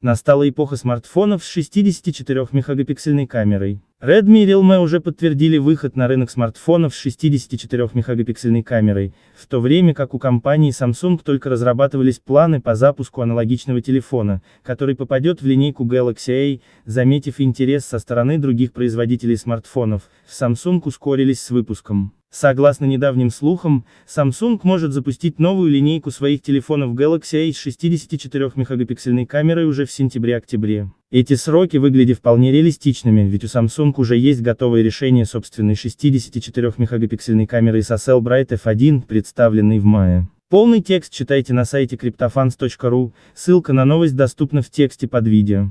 Настала эпоха смартфонов с 64-мегапиксельной камерой. Redmi и Realme уже подтвердили выход на рынок смартфонов с 64-мегапиксельной камерой, в то время как у компании Samsung только разрабатывались планы по запуску аналогичного телефона, который попадет в линейку Galaxy A, заметив интерес со стороны других производителей смартфонов, Samsung ускорились с выпуском. Согласно недавним слухам, Samsung может запустить новую линейку своих телефонов Galaxy A с 64-мегапиксельной камерой уже в сентябре-октябре. Эти сроки выглядят вполне реалистичными, ведь у Samsung уже есть готовое решение собственной 64-мегапиксельной камеры со Bright F1, представленной в мае. Полный текст читайте на сайте cryptofans.ru, ссылка на новость доступна в тексте под видео.